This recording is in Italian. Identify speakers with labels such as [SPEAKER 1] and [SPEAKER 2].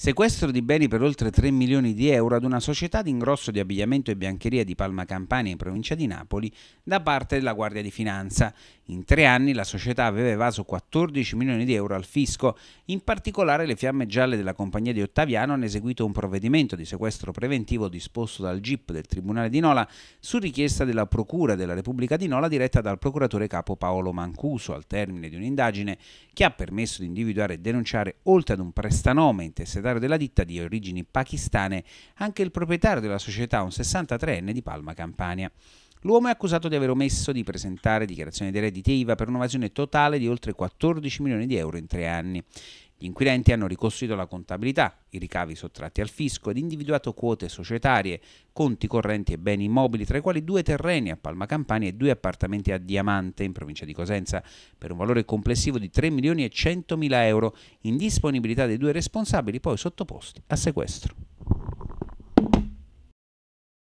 [SPEAKER 1] Sequestro di beni per oltre 3 milioni di euro ad una società d'ingrosso di abbigliamento e biancheria di Palma Campania in provincia di Napoli da parte della Guardia di Finanza. In tre anni la società aveva evaso 14 milioni di euro al fisco. In particolare le fiamme gialle della compagnia di Ottaviano hanno eseguito un provvedimento di sequestro preventivo disposto dal GIP del Tribunale di Nola su richiesta della Procura della Repubblica di Nola diretta dal procuratore capo Paolo Mancuso al termine di un'indagine che ha permesso di individuare e denunciare oltre ad un prestanome intessedato proprietario della ditta di origini pakistane, anche il proprietario della società, un 63enne di Palma Campania. L'uomo è accusato di aver omesso di presentare dichiarazione di redditi IVA per un'evasione totale di oltre 14 milioni di euro in tre anni. Gli inquirenti hanno ricostruito la contabilità, i ricavi sottratti al fisco ed individuato quote societarie, conti correnti e beni immobili, tra i quali due terreni a Palma Campania e due appartamenti a Diamante, in provincia di Cosenza, per un valore complessivo di 3 milioni e 100 mila euro, in disponibilità dei due responsabili poi sottoposti
[SPEAKER 2] a sequestro.